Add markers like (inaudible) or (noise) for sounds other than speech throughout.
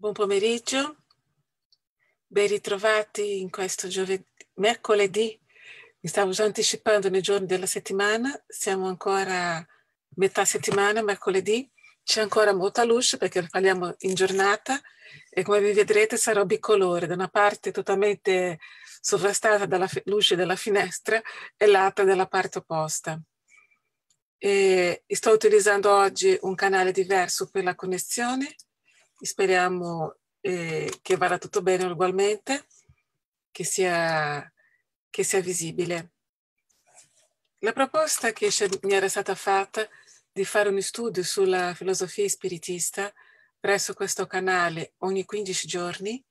Buon pomeriggio, ben ritrovati in questo giovedì, mercoledì, mi stavo già anticipando nei giorni della settimana, siamo ancora a metà settimana, mercoledì, c'è ancora molta luce perché parliamo in giornata e come vi vedrete sarò bicolore, da una parte totalmente sovrastata dalla luce della finestra e l'altra dalla parte opposta. E sto utilizzando oggi un canale diverso per la connessione Speriamo eh, che vada tutto bene ugualmente, che sia, che sia visibile. La proposta che mi era stata fatta di fare uno studio sulla filosofia spiritista presso questo canale ogni 15 giorni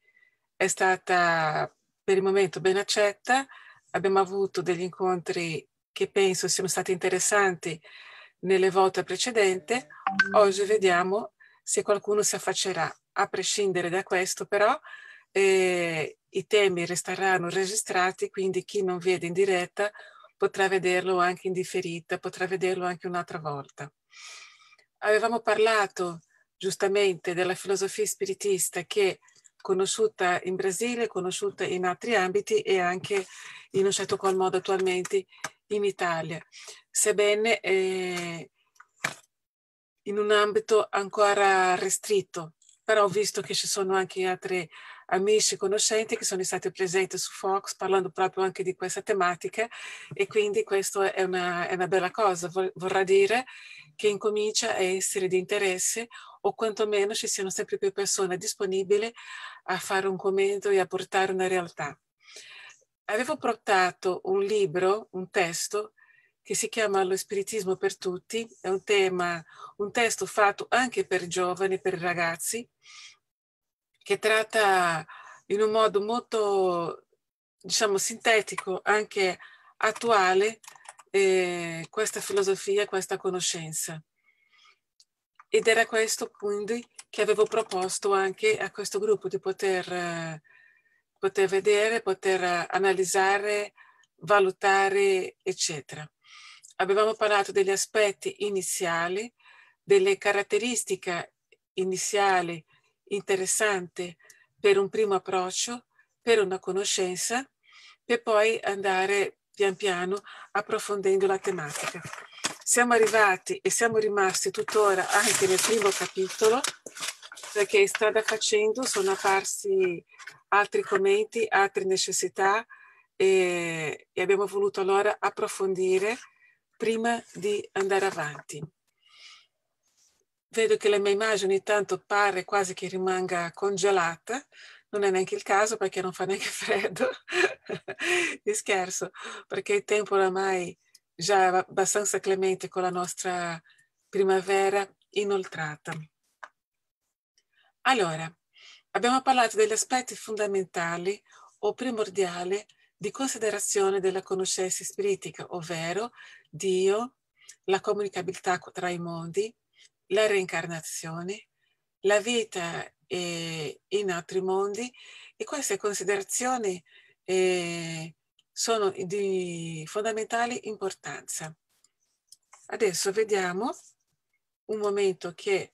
è stata per il momento ben accetta. Abbiamo avuto degli incontri che penso siano stati interessanti nelle volte precedenti. Oggi vediamo se qualcuno si affaccerà. A prescindere da questo però eh, i temi resteranno registrati, quindi chi non vede in diretta potrà vederlo anche in differita, potrà vederlo anche un'altra volta. Avevamo parlato giustamente della filosofia spiritista che è conosciuta in Brasile, conosciuta in altri ambiti e anche in un certo qual modo attualmente in Italia, sebbene eh, in un ambito ancora ristretto, però ho visto che ci sono anche altri amici e conoscenti che sono stati presenti su Fox parlando proprio anche di questa tematica e quindi questo è, è una, bella cosa, vorrà dire che incomincia a essere di interesse o quantomeno ci siano sempre più persone disponibili a fare un commento e a portare una realtà. Avevo portato un libro, un testo che si chiama Lo spiritismo per tutti, è un, tema, un testo fatto anche per giovani, per ragazzi, che tratta in un modo molto, diciamo, sintetico, anche attuale, eh, questa filosofia, questa conoscenza. Ed era questo quindi che avevo proposto anche a questo gruppo di poter, eh, poter vedere, poter analizzare, valutare, eccetera. Avevamo parlato degli aspetti iniziali, delle caratteristiche iniziali interessanti per un primo approccio, per una conoscenza, per poi andare pian piano approfondendo la tematica. Siamo arrivati e siamo rimasti tuttora anche nel primo capitolo, perché strada facendo sono apparsi altri commenti, altre necessità e, e abbiamo voluto allora approfondire prima di andare avanti. Vedo che la mia immagine intanto pare quasi che rimanga congelata, non è neanche il caso perché non fa neanche (laughs) freddo, di scherzo, perché il tempo oramai già è abbastanza clemente con la nostra primavera inoltrata. Allora, abbiamo parlato degli aspetti fondamentali o primordiali di considerazione della conoscenza spiritica, ovvero Dio, la comunicabilità tra i mondi, la reincarnazione, la vita eh, in altri mondi e queste considerazioni eh, sono di fondamentale importanza. Adesso vediamo un momento che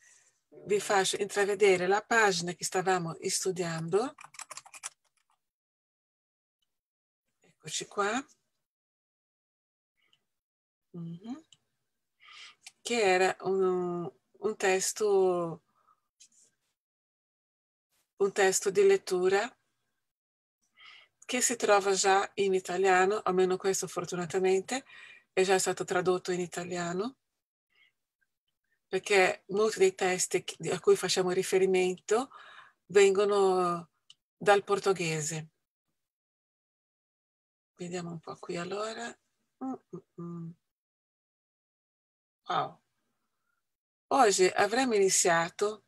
vi faccio intravedere la pagina che stavamo studiando. Eccoci qua. Che era un, un, testo, un testo di lettura che si trova già in italiano, almeno questo fortunatamente, è già stato tradotto in italiano, perché molti dei testi a cui facciamo riferimento vengono dal portoghese. Vediamo un po' qui allora. Mm -mm. mm. Wow. Oggi avremo iniziato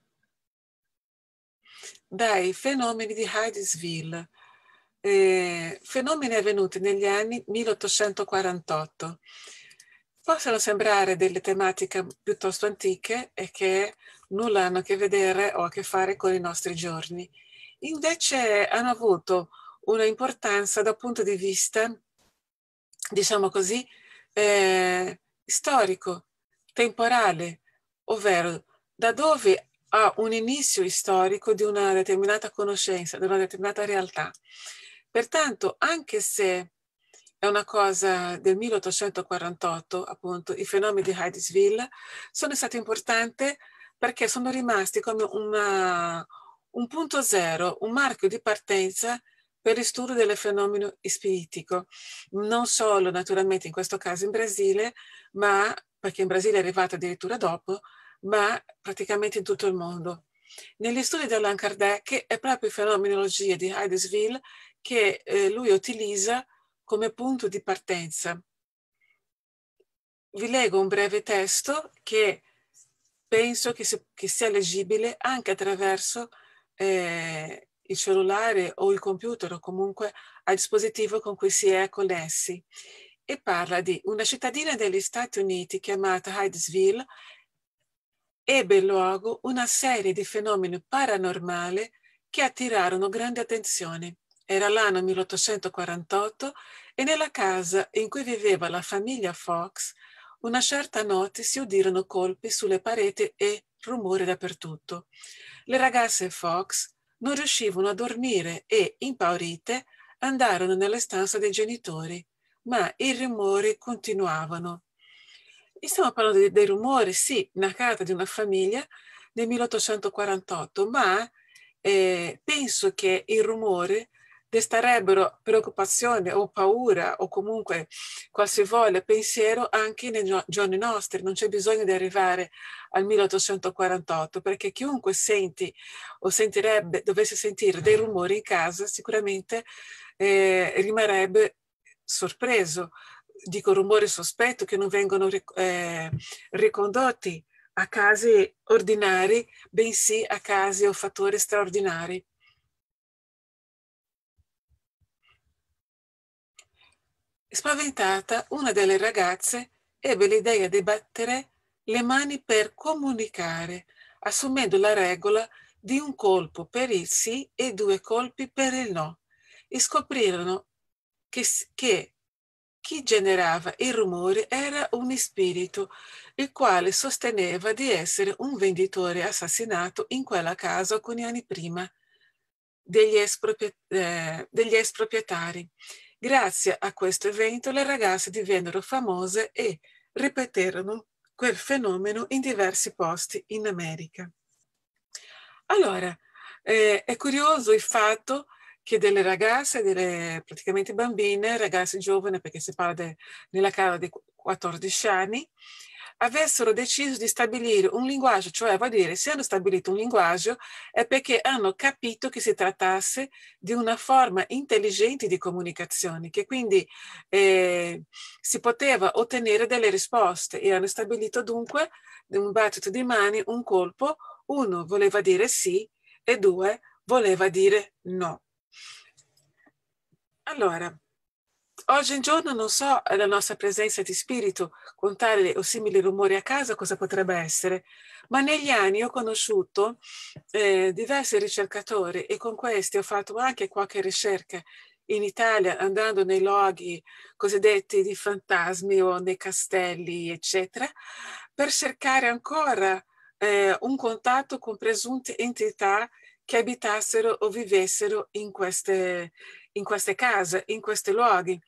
dai fenomeni di Hydesville, eh, fenomeni avvenuti negli anni 1848. Possono sembrare delle tematiche piuttosto antiche e che nulla hanno a che vedere o a che fare con i nostri giorni. Invece hanno avuto una importanza dal punto di vista, diciamo così, eh, storico, temporale, ovvero da dove ha un inizio storico di una determinata conoscenza, di una determinata realtà. Pertanto, anche se è una cosa del 1848, appunto, i fenomeni di Heidesville sono stati importanti perché sono rimasti come una, un punto zero, un marchio di partenza per il studio del fenomeno spiritico, non solo naturalmente in questo caso in Brasile, ma perché in Brasile è arrivata addirittura dopo, ma praticamente in tutto il mondo. Negli studi di Allan Kardec è proprio fenomenologia di Heidesville che eh, lui utilizza come punto di partenza. Vi leggo un breve testo che penso che, si, che sia leggibile anche attraverso eh, il cellulare o il computer o comunque al dispositivo con cui si è connessi e parla di una cittadina degli Stati Uniti chiamata Hydesville ebbe luogo una serie di fenomeni paranormali che attirarono grande attenzione. Era l'anno 1848 e nella casa in cui viveva la famiglia Fox una certa notte si udirono colpi sulle pareti e rumore dappertutto. Le ragazze Fox non riuscivano a dormire e, impaurite, andarono nelle stanze dei genitori ma i rumori continuavano. E stiamo parlando dei, dei rumori, sì, una carta di una famiglia del 1848, ma eh, penso che i rumori destarebbero preoccupazione o paura o comunque qualsivoglia pensiero anche nei giorni nostri. Non c'è bisogno di arrivare al 1848 perché chiunque senti o sentirebbe, dovesse sentire dei rumori in casa sicuramente eh, rimarrebbe sorpreso, dico rumore sospetto, che non vengono eh, ricondotti a casi ordinari, bensì a casi o fattori straordinari. Spaventata, una delle ragazze ebbe l'idea di battere le mani per comunicare, assumendo la regola di un colpo per il sì e due colpi per il no, e scoprirono che, che chi generava il rumore era un spirito, il quale sosteneva di essere un venditore assassinato in quella casa alcuni anni prima degli, espropri- eh, degli esproprietari. Grazie a questo evento le ragazze divennero famose e ripeterono quel fenomeno in diversi posti in America. Allora, eh, è curioso il fatto che delle ragazze, delle praticamente bambine, ragazze giovani, perché si parla de, nella casa di 14 anni, avessero deciso di stabilire un linguaggio, cioè vuol dire se hanno stabilito un linguaggio è perché hanno capito che si trattasse di una forma intelligente di comunicazione, che quindi eh, si poteva ottenere delle risposte e hanno stabilito dunque un battito di mani, un colpo, uno voleva dire sì e due voleva dire no. Allora, oggi in giorno non so la nostra presenza di spirito, con contare o simili rumori a casa cosa potrebbe essere, ma negli anni ho conosciuto eh, diversi ricercatori e con questi ho fatto anche qualche ricerca in Italia andando nei luoghi cosiddetti di fantasmi o nei castelli, eccetera, per cercare ancora eh, un contatto con presunte entità che abitassero o vivessero in queste, in queste case, in questi luoghi.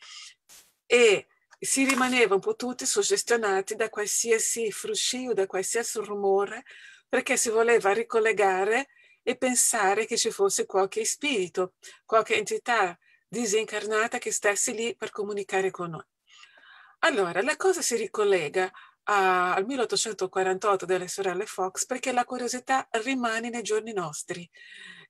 E si rimanevano un po' tutti suggestionati da qualsiasi fruscio, da qualsiasi rumore, perché si voleva ricollegare e pensare che ci fosse qualche spirito, qualche entità disincarnata che stesse lì per comunicare con noi. Allora, la cosa si ricollega a, al 1848 delle sorelle Fox perché la curiosità rimane nei giorni nostri.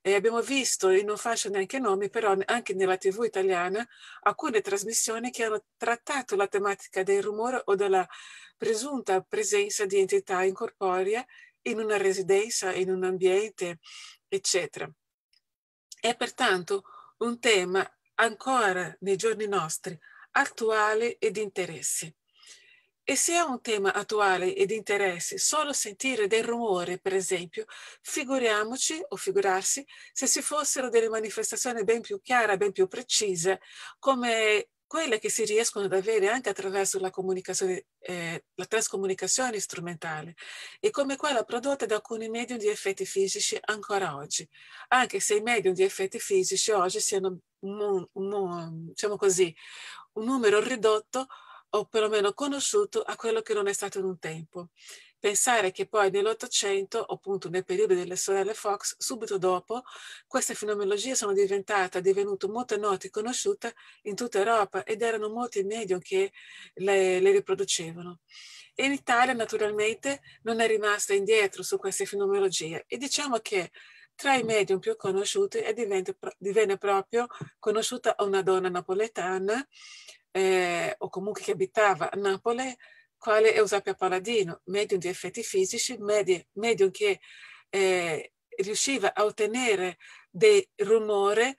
E abbiamo visto, e non faccio neanche nomi, però anche nella TV italiana, alcune trasmissioni che hanno trattato la tematica del rumore o della presunta presenza di entità incorporea in una residenza, in un ambiente, eccetera. È pertanto un tema ancora nei giorni nostri attuale e di interesse. E se è un tema attuale e di interesse solo sentire del rumore, per esempio, figuriamoci o figurarsi se ci fossero delle manifestazioni ben più chiare, ben più precise, come quelle che si riescono ad avere anche attraverso la, comunicazione, eh, la trascomunicazione strumentale e come quella prodotta da alcuni medium di effetti fisici ancora oggi, anche se i medium di effetti fisici oggi siano, diciamo così, un numero ridotto o perlomeno conosciuto a quello che non è stato in un tempo. Pensare che poi nell'Ottocento, appunto nel periodo delle sorelle Fox, subito dopo, queste fenomenologie sono diventate, divenuta molto note e conosciute in tutta Europa ed erano molti i medium che le, le riproducevano. E in Italia naturalmente non è rimasta indietro su queste fenomenologie e diciamo che tra i medium più conosciuti divenne proprio conosciuta una donna napoletana eh, o comunque che abitava a Napoli, quale Eusapia Paladino, medium di effetti fisici, medium che eh, riusciva a ottenere dei rumori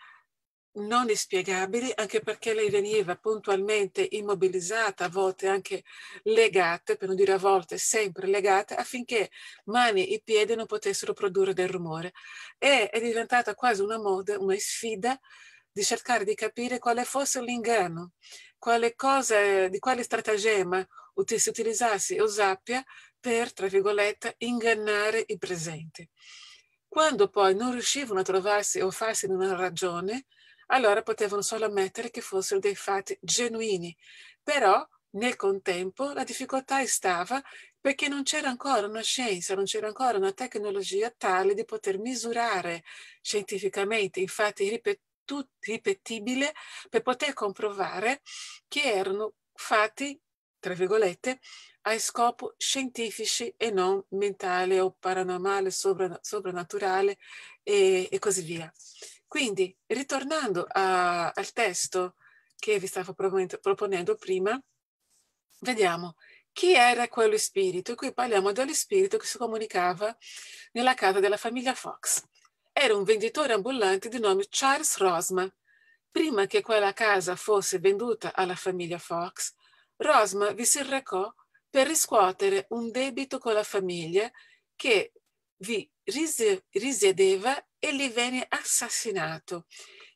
non spiegabili, anche perché lei veniva puntualmente immobilizzata, a volte anche legata, per non dire a volte sempre legata, affinché mani e piedi non potessero produrre del rumore. E è diventata quasi una moda, una sfida di cercare di capire quale fosse l'inganno quale cosa, di quale stratagemma si utilizzasse o sappia per, tra virgolette, ingannare i presenti. Quando poi non riuscivano a trovarsi o farsi una ragione, allora potevano solo ammettere che fossero dei fatti genuini. Però, nel contempo, la difficoltà stava perché non c'era ancora una scienza, non c'era ancora una tecnologia tale di poter misurare scientificamente. Infatti, ripetibile per poter comprovare che erano fatti, tra virgolette, a scopo scientifici e non mentale o paranormale, soprannaturale e, e, così via. Quindi, ritornando a, al testo che vi stavo proponendo prima, vediamo chi era quello spirito. E qui parliamo dello spirito che si comunicava nella casa della famiglia Fox era un venditore ambulante di nome Charles Rosma. Prima che quella casa fosse venduta alla famiglia Fox, Rosma vi si recò per riscuotere un debito con la famiglia che vi risiedeva e gli venne assassinato.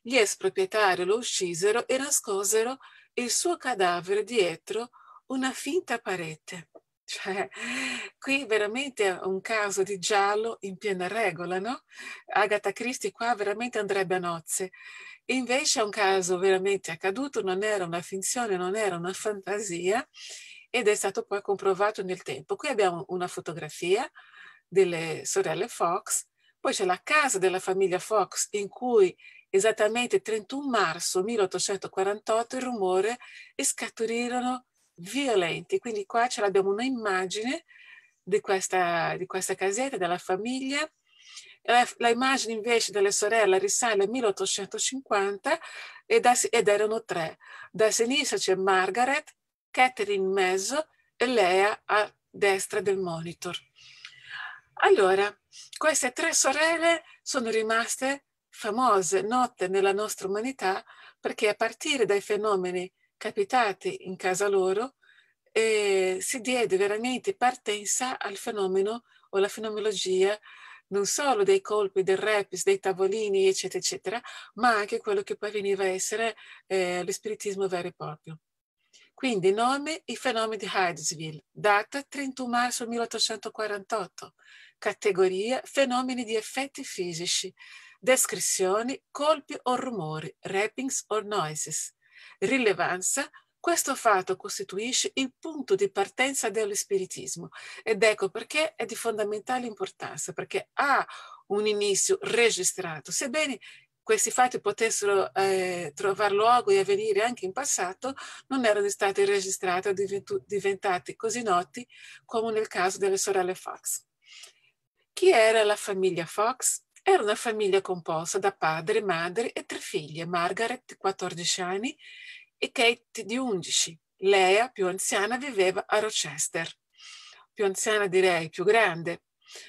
Gli ex proprietari lo uccisero e nascosero il suo cadavere dietro una finta parete. Cioè, qui veramente è un caso di giallo in piena regola, no? Agatha Christie qua veramente andrebbe a nozze. invece è un caso veramente accaduto, non era una finzione, non era una fantasia ed è stato poi comprovato nel tempo. Qui abbiamo una fotografia delle sorelle Fox, poi c'è la casa della famiglia Fox in cui esattamente 31 marzo 1848 il rumore e scatturirono violenti. Quindi qua ce l'abbiamo un'immagine di questa, di questa casetta, della famiglia. La, immagine invece delle sorelle risale al 1850 ed erano tre. Da sinistra c'è Margaret, Catherine in mezzo e Lea a destra del monitor. Allora, queste tre sorelle sono rimaste famose, note nella nostra umanità, perché a partire dai fenomeni capitate in casa loro, eh, si diede veramente partenza al fenomeno o alla fenomenologia non solo dei colpi, del rap, dei tavolini, eccetera, eccetera, ma anche quello che poi veniva a essere eh, lo spiritismo vero e proprio. Quindi nome I fenomeni di Hydesville, data 31 marzo 1848, categoria Fenomeni di effetti fisici, descrizioni, colpi o rumori, rappings o noises, rilevanza, questo fatto costituisce il punto di partenza dello spiritismo ed ecco perché è di fondamentale importanza, perché ha un inizio registrato, sebbene questi fatti potessero eh, trovare luogo e avvenire anche in passato, non erano stati registrati o diventati così noti come nel caso delle sorelle Fox. Chi era la famiglia Fox? Era una famiglia composta da padre, madre e tre figlie, Margaret di 14 anni e Kate di 11. Lea, più anziana, viveva a Rochester. Più anziana direi, più grande.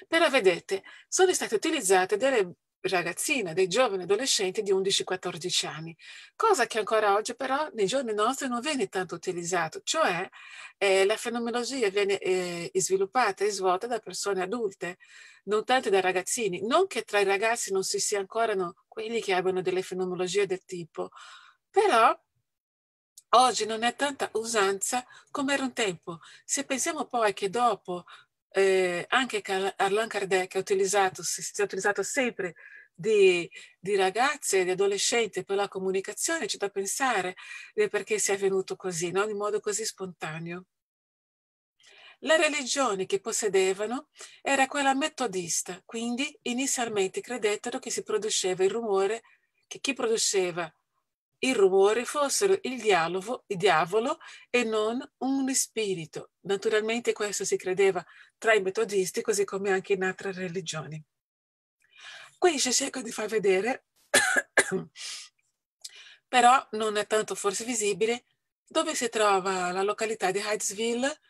Però vedete, sono state utilizzate delle ragazzina, dei giovani adolescenti di 11-14 anni, cosa che ancora oggi però nei giorni nostri non viene tanto utilizzato, cioè eh, la fenomenologia viene eh, sviluppata e svolta da persone adulte, non tanto da ragazzini, non che tra i ragazzi non si sia ancora no, quelli che abbiano delle fenomenologie del tipo, però oggi non è tanta usanza come era un tempo. Se pensiamo poi che dopo eh, anche Arlan Kardec ha utilizzato, si è utilizzato sempre di, di, ragazze e di adolescenti per la comunicazione, c'è da pensare perché sia venuto così, no? in modo così spontaneo. La religione che possedevano era quella metodista, quindi inizialmente credettero che si produceva il rumore, che chi produceva i rumori fossero il dialogo, il diavolo e non un spirito. Naturalmente questo si credeva tra i metodisti, così come anche in altre religioni. Qui ci cerco di far vedere, (coughs) però non è tanto forse visibile, dove si trova la località di Hydesville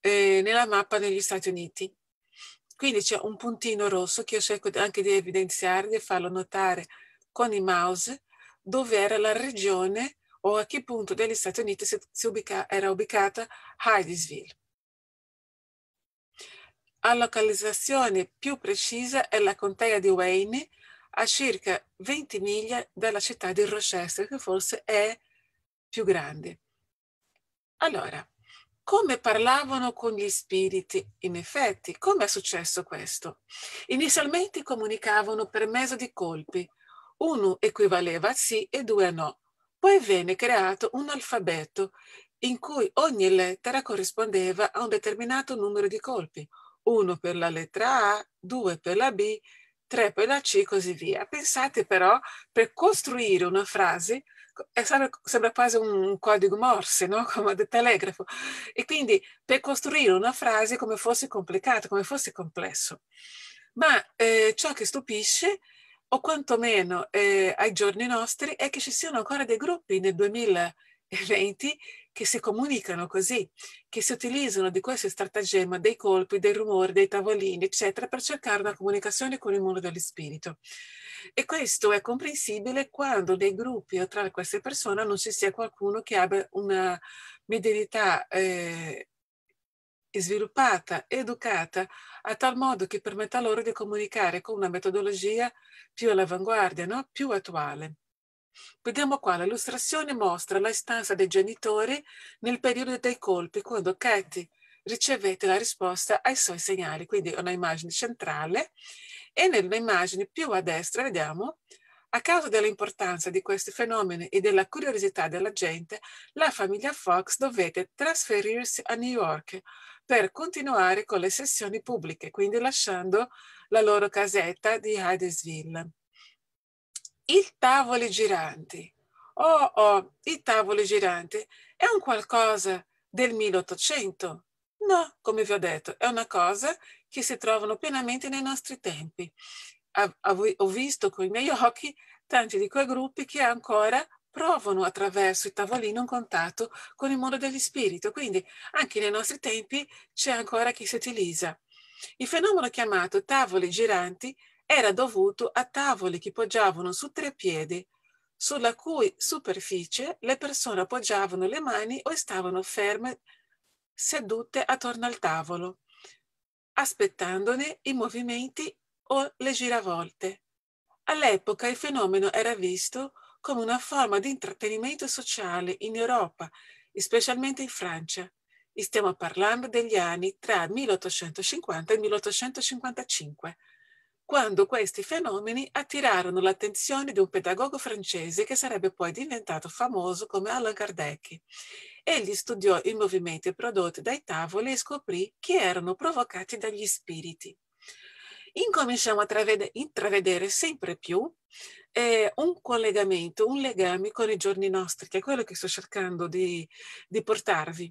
eh, nella mappa degli Stati Uniti. Quindi c'è un puntino rosso che io cerco anche di evidenziare, di farlo notare con i mouse, dove era la regione o a che punto degli Stati Uniti si, si ubica, era ubicata Hydesville. La localizzazione più precisa è la contea di Wayne, a circa 20 miglia dalla città di Rochester, che forse è più grande. Allora, come parlavano con gli spiriti? In effetti, come è successo questo? Inizialmente comunicavano per mezzo di colpi, uno equivaleva a sì e due a no. Poi venne creato un alfabeto in cui ogni lettera corrispondeva a un determinato numero di colpi, uno per la lettera A, due per la B, tre per la C e così via. Pensate però, per costruire una frase sembra, sembra quasi un codice morse, no? (laughs) come del telegrafo, e quindi per costruire una frase come fosse complicato, come fosse complesso. Ma eh, ciò che stupisce è o quantomeno eh, ai giorni nostri, è che ci siano ancora dei gruppi nel 2020 che si comunicano così, che si utilizzano di questo stratagemma dei colpi, dei rumori, dei tavolini, eccetera, per cercare una comunicazione con il mondo dello spirito. E questo è comprensibile quando nei gruppi o tra queste persone non ci sia qualcuno che abbia una medialità eh, sviluppata, educata a tal modo che permetta loro di comunicare con una metodologia più all'avanguardia, no? più attuale. Vediamo qua, l'illustrazione mostra la stanza dei genitori nel periodo dei colpi, quando Katie ricevette la risposta ai suoi segnali, quindi è un'immagine centrale e nell'immagine più a destra vediamo a causa dell'importanza di questi fenomeni e della curiosità della gente, la famiglia Fox dovette trasferirsi a New York per continuare con le sessioni pubbliche, quindi lasciando la loro casetta di Hadesville. I tavoli giranti. Oh, oh, i tavoli giranti è un qualcosa del 1800? No, come vi ho detto, è una cosa che si trovano pienamente nei nostri tempi. Ho visto con i miei occhi tanti di quei gruppi che ancora provano attraverso i tavolini un contatto con il mondo degli spiriti. Quindi anche nei nostri tempi c'è ancora chi si utilizza. Il fenomeno chiamato tavole giranti era dovuto a tavole che poggiavano su tre piedi, sulla cui superficie le persone appoggiavano le mani o stavano ferme sedute attorno al tavolo, aspettandone i movimenti o le giravolte. All'epoca il fenomeno era visto come una forma di intrattenimento sociale in Europa, specialmente in Francia. E stiamo parlando degli anni tra 1850 e 1855, quando questi fenomeni attirarono l'attenzione di un pedagogo francese che sarebbe poi diventato famoso come Allan Kardec. Egli studiò i movimenti prodotti dai tavoli e scoprì che erano provocati dagli spiriti. Incominciamo a intravedere sempre più è un collegamento, un legame con i giorni nostri, che è quello che sto cercando di, di portarvi,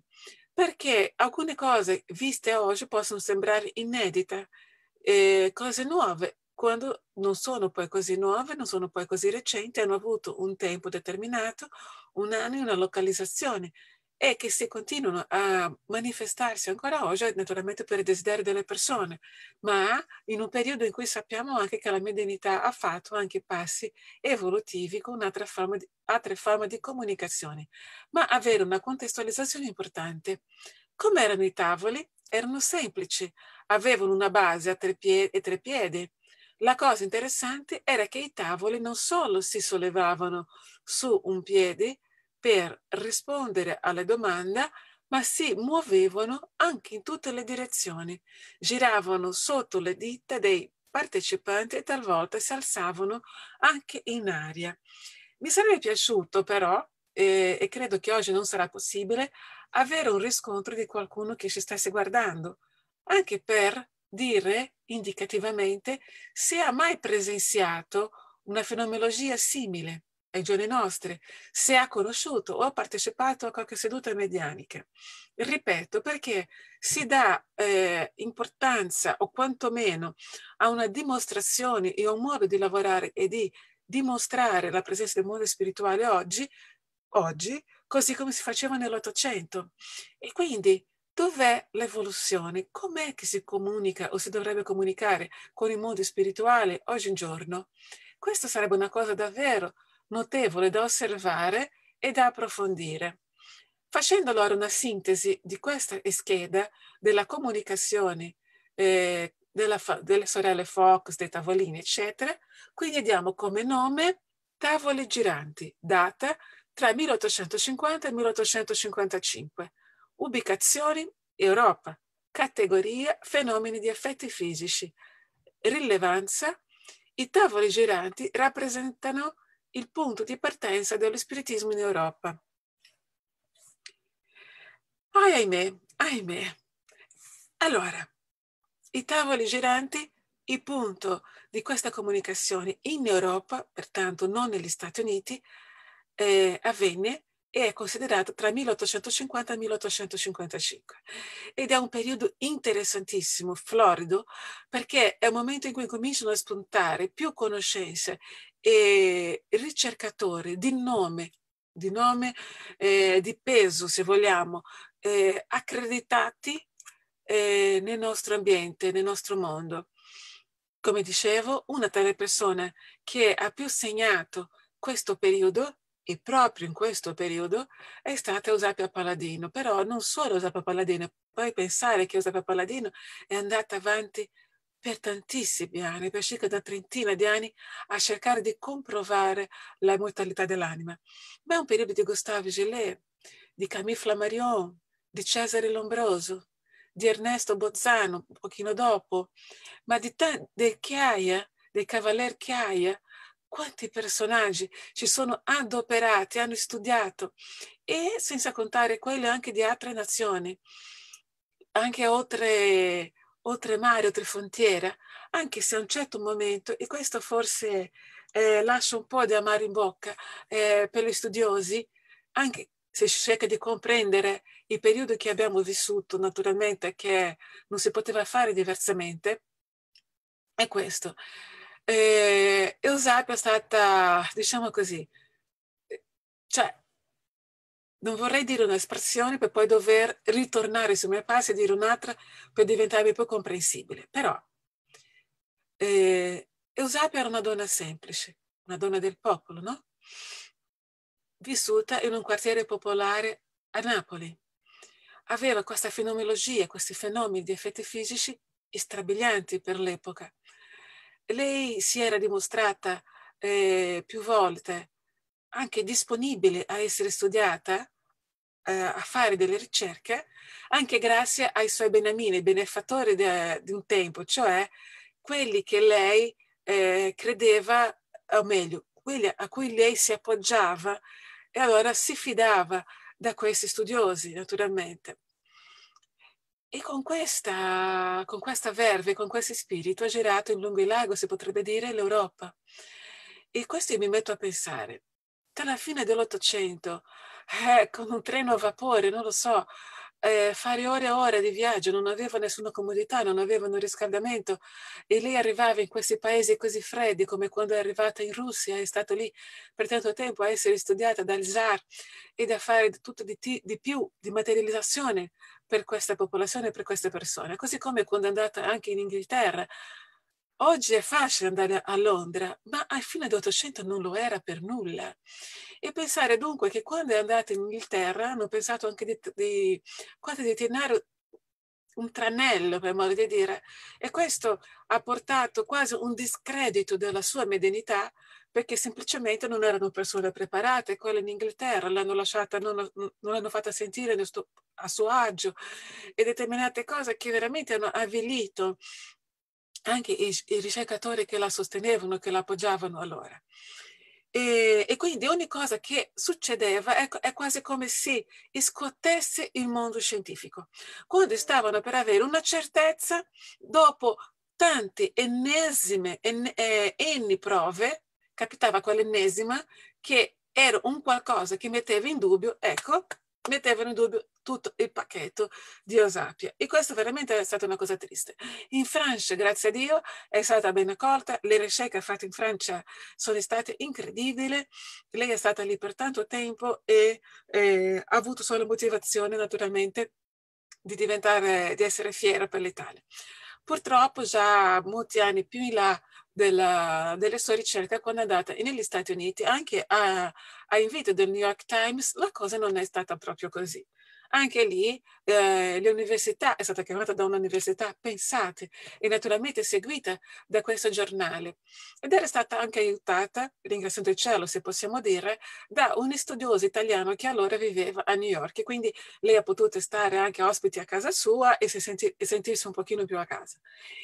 perché alcune cose viste oggi possono sembrare inedite, eh, cose nuove, quando non sono poi così nuove, non sono poi così recenti, hanno avuto un tempo determinato, un anno e una localizzazione e che si continuano a manifestarsi ancora oggi, naturalmente per il desiderio delle persone, ma in un periodo in cui sappiamo anche che la modernità ha fatto anche passi evolutivi con altre forme di, altre forme di comunicazione, ma avere una contestualizzazione importante. Come erano i tavoli? Erano semplici, avevano una base a tre, pie- e tre piedi. La cosa interessante era che i tavoli non solo si sollevavano su un piede, per rispondere alla domanda, ma si muovevano anche in tutte le direzioni, giravano sotto le dita dei partecipanti e talvolta si alzavano anche in aria. Mi sarebbe piaciuto però, eh, e credo che oggi non sarà possibile, avere un riscontro di qualcuno che ci stesse guardando, anche per dire indicativamente se ha mai presenziato una fenomenologia simile ai giorni nostri, se ha conosciuto o ha partecipato a qualche seduta medianica. Ripeto, perché si dà eh, importanza o quantomeno a una dimostrazione e a un modo di lavorare e di dimostrare la presenza del mondo spirituale oggi, oggi così come si faceva nell'Ottocento. E quindi dov'è l'evoluzione? Com'è che si comunica o si dovrebbe comunicare con il mondo spirituale oggi in giorno? Questa sarebbe una cosa davvero notevole da osservare e da approfondire. Facendo allora una sintesi di questa scheda della comunicazione eh, della, delle sorelle Fox, dei tavolini, eccetera, quindi diamo come nome Tavole Giranti, data tra 1850 e 1855, ubicazioni Europa, categoria fenomeni di effetti fisici, rilevanza, i tavoli giranti rappresentano il punto di partenza dello spiritismo in Europa. Poi, ahimè, ahimè. Allora, i tavoli giranti, il punto di questa comunicazione in Europa, pertanto non negli Stati Uniti, eh, avvenne e è considerato tra 1850 e 1855. Ed è un periodo interessantissimo, florido, perché è un momento in cui cominciano a spuntare più conoscenze e ricercatore di nome, di, nome, eh, di peso se vogliamo, eh, accreditati eh, nel nostro ambiente, nel nostro mondo. Come dicevo, una tra le persone che ha più segnato questo periodo e proprio in questo periodo è stata Eusapia Palladino, però non solo Eusapia Palladino, puoi pensare che Eusapia Palladino è andata avanti per tantissimi anni, per circa una trentina di anni, a cercare di comprovare la mortalità dell'anima. Ma è un periodo di Gustave Gillet, di Camille Flammarion, di Cesare Lombroso, di Ernesto Bozzano, un pochino dopo, ma di t- del Chiaia, del Cavalier Chiaia, quanti personaggi ci sono adoperati, hanno studiato, e senza contare quelli anche di altre nazioni, anche oltre oltre mare, oltre frontiera, anche se a un certo momento, e questo forse eh, lascia un po' di amaro in bocca eh, per gli studiosi, anche se si cerca di comprendere il periodo che abbiamo vissuto, naturalmente, che non si poteva fare diversamente, è questo. Eh, Eusapia è stata, diciamo così, non vorrei dire un'espressione per poi dover ritornare sui miei passi e dire un'altra per diventarmi più comprensibile. Però eh, Eusapia era una donna semplice, una donna del popolo, no? Vissuta in un quartiere popolare a Napoli. Aveva questa fenomenologia, questi fenomeni di effetti fisici strabilianti per l'epoca. Lei si era dimostrata eh, più volte anche disponibile a essere studiata eh, a fare delle ricerche anche grazie ai suoi benamini, benefattori di un tempo, cioè quelli che lei eh, credeva, o meglio, quelli a cui lei si appoggiava e allora si fidava da questi studiosi, naturalmente. E con questa, con questa verve, con questo spirito, ha girato in lungo e largo, si potrebbe dire, l'Europa. E questo io mi metto a pensare. Dalla fine dell'Ottocento eh, con un treno a vapore, non lo so, eh, fare ore e ore di viaggio, non avevo nessuna comodità, non avevano riscaldamento e lei arrivava in questi paesi così freddi come quando è arrivata in Russia, è stato lì per tanto tempo a essere studiata dal zar e da fare tutto di, t- di più di materializzazione per questa popolazione, per queste persone, così come quando è andata anche in Inghilterra Oggi è facile andare a Londra, ma al fine dell'Ottocento non lo era per nulla. E pensare dunque che quando è andata in Inghilterra hanno pensato anche di, di quasi di tenere un tranello, per modo di dire, e questo ha portato quasi un discredito della sua medenità perché semplicemente non erano persone preparate, quelle in Inghilterra l'hanno lasciata, non, non l'hanno fatta sentire a suo agio e determinate cose che veramente hanno avvilito anche i, i ricercatori che la sostenevano, che la appoggiavano allora. E, e, quindi ogni cosa che succedeva è, ecco, è quasi come se scottesse il mondo scientifico. Quando stavano per avere una certezza, dopo tante ennesime, en, eh, n prove, capitava quell'ennesima, che era un qualcosa che metteva in dubbio, ecco, mettevano in dubbio tutto il pacchetto di Osapia e questo veramente è stata una cosa triste. In Francia, grazie a Dio, è stata ben accolta, le ricerche fatte in Francia sono state incredibili, lei è stata lì per tanto tempo e eh, ha avuto solo motivazione naturalmente di diventare, di essere fiera per l'Italia. Purtroppo già molti anni più in là della, della, sua ricerca quando è andata negli Stati Uniti, anche a, a invito del New York Times, la cosa non è stata proprio così. Anche lì eh, l'università è stata chiamata da un'università, pensate, e naturalmente seguita da questo giornale. Ed era stata anche aiutata, ringraziando il cielo se possiamo dire, da un studioso italiano che allora viveva a New York. E quindi lei ha potuto stare anche ospiti a casa sua e, senti e sentirsi un pochino più a casa.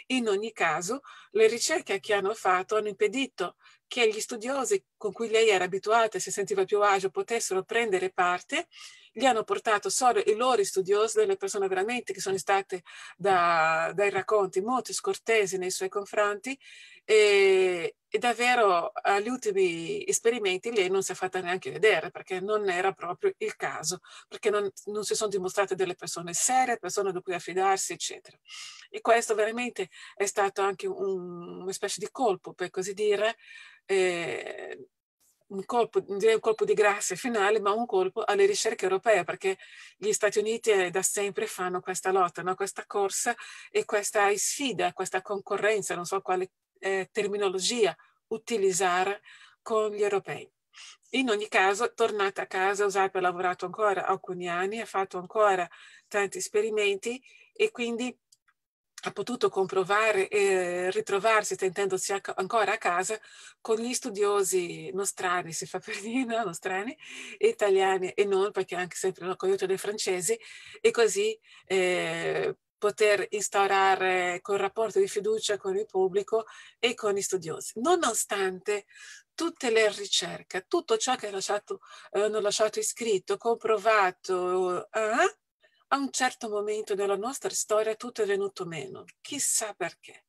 In ogni caso, le ricerche che hanno fatto hanno impedito che gli studiosi con cui lei era abituata e si sentiva più agio potessero prendere parte li hanno portato solo i loro studiosi, delle persone veramente che sono state da, dai racconti molto scortesi nei suoi confronti e, e davvero agli eh, ultimi esperimenti lei non si è fatta neanche vedere perché non era proprio il caso, perché non, non, si sono dimostrate delle persone serie, persone da cui affidarsi, eccetera. E questo veramente è stato anche un, una specie di colpo, per così dire, eh, un colpo, un colpo di grazia finale, ma un colpo alle ricerche europee, perché gli Stati Uniti eh, da sempre fanno questa lotta, no? questa corsa e questa sfida, questa concorrenza, non so quale eh, terminologia utilizzare con gli europei. In ogni caso, tornata a casa, Usaip ha lavorato ancora alcuni anni, ha fatto ancora tanti esperimenti e quindi ha potuto comprovare e ritrovarsi sentendosi ancora a casa con gli studiosi nostrani, si fa per dire, no? nostrani, italiani e non, perché anche sempre l'ho conosciuto dei francesi, e così eh, poter instaurare quel rapporto di fiducia con il pubblico e con gli studiosi. Nonostante tutte le ricerche, tutto ciò che hanno lasciato, eh, hanno lasciato iscritto, comprovato, eh, a un certo momento della nostra storia tutto è venuto meno, chissà perché.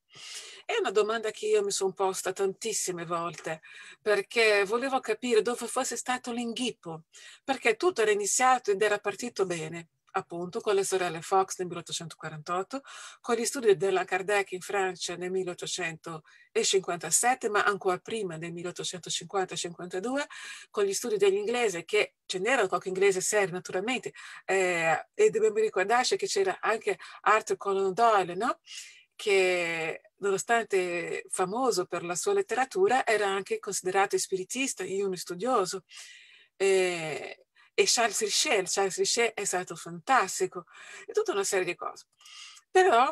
È una domanda che io mi sono posta tantissime volte perché volevo capire dove fosse stato l'inghippo, perché tutto era iniziato ed era partito bene appunto con le sorelle Fox nel 1848, con gli studi della Kardec in Francia nel 1857, ma ancora prima nel 1850-52, con gli studi dell'inglese, che ce n'era qualche inglese serio naturalmente, eh, e dobbiamo ricordarci che c'era anche Arthur Conan Doyle, no? che nonostante famoso per la sua letteratura, era anche considerato spiritista e uno studioso. Eh, e Charles Richel, Charles Richel è stato fantastico, e tutta una serie di cose. Però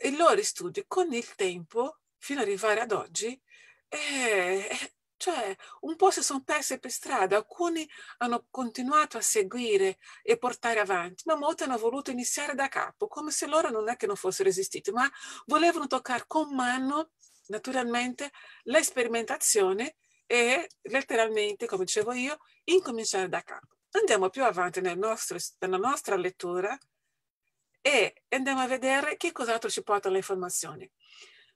i loro studi con il tempo, fino ad arrivare ad oggi, eh, cioè un po' si sono persi per strada, alcuni hanno continuato a seguire e portare avanti, ma molti hanno voluto iniziare da capo, come se loro non è che non fossero esistiti, ma volevano toccare con mano, naturalmente, la sperimentazione e letteralmente, come dicevo io, incominciare da capo andiamo più avanti nel nostro, nella nostra lettura e andiamo a vedere che cos'altro ci porta le informazioni.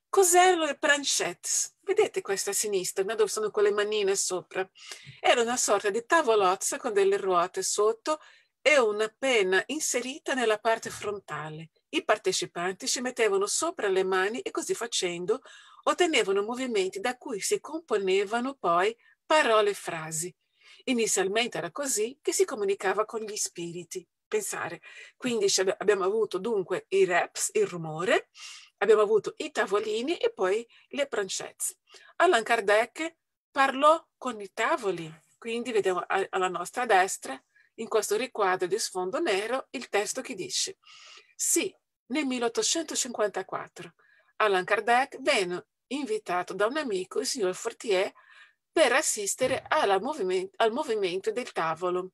Cos'erano le pranchettes? Vedete questa a sinistra, dove sono quelle manine sopra? Era una sorta di tavolozza con delle ruote sotto e una penna inserita nella parte frontale. I partecipanti ci mettevano sopra le mani e così facendo ottenevano movimenti da cui si componevano poi parole e frasi. Inizialmente era così che si comunicava con gli spiriti. Pensare. Quindi abbiamo avuto dunque i reps, il rumore, abbiamo avuto i tavolini e poi le prancezze. Allan Kardec parlò con i tavoli, quindi vediamo alla nostra destra, in questo riquadro di sfondo nero, il testo che dice sì, nel 1854 Allan Kardec venne invitato da un amico, il signor Fortier, per assistere moviment- al movimento del tavolo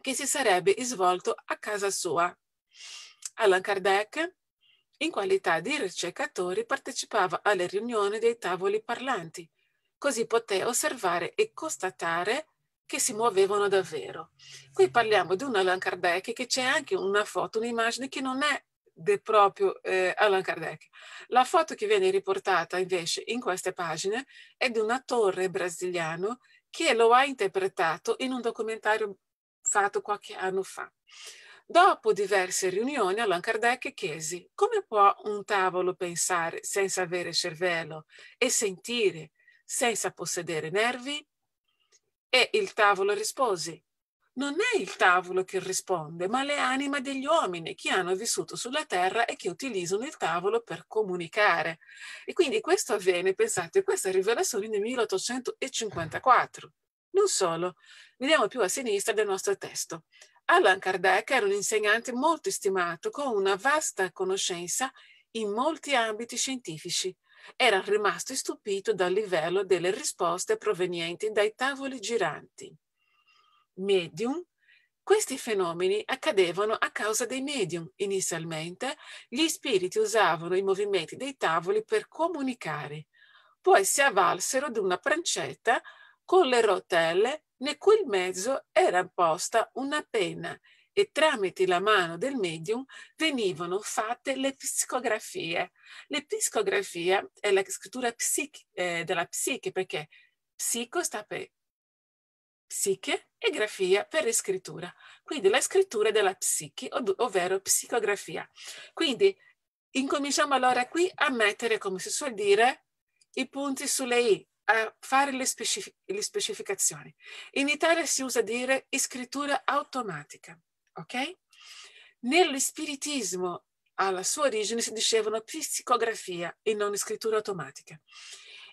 che si sarebbe svolto a casa sua. Allan Kardec, in qualità di ricercatore, partecipava alle riunioni dei tavoli parlanti, così poté osservare e constatare che si muovevano davvero. Qui parliamo di un Allan Kardec che c'è anche una foto, un'immagine che non è di proprio eh, Allan Kardec. La foto che viene riportata invece in queste pagine è di un attore brasiliano che lo ha interpretato in un documentario fatto qualche anno fa. Dopo diverse riunioni, Allan Kardec chiese come può un tavolo pensare senza avere cervello e sentire senza possedere nervi? E il tavolo rispose, non è il tavolo che risponde, ma le anime degli uomini che hanno vissuto sulla terra e che utilizzano il tavolo per comunicare. E quindi questo avviene, pensate, questa rivelazione nel 1854. Non solo, vediamo più a sinistra del nostro testo. Allan Kardec era un insegnante molto stimato, con una vasta conoscenza in molti ambiti scientifici. Era rimasto stupito dal livello delle risposte provenienti dai tavoli giranti medium, questi fenomeni accadevano a causa dei medium. Inizialmente gli spiriti usavano i movimenti dei tavoli per comunicare, poi si avvalsero di una prancetta con le rotelle nel cui mezzo era posta una penna e tramite la mano del medium venivano fatte le psicografie. Le psicografie è la scrittura psic- eh, della psiche perché psico sta per psiche e grafia per riscrittura, quindi la scrittura della psiche, ov- ovvero psicografia. Quindi incominciamo allora qui a mettere, come si suol dire, i punti sulle i, a fare le, specific- le specificazioni. In Italia si usa dire scrittura automatica, ok? Nello spiritismo alla sua origine si dicevano psicografia e non scrittura automatica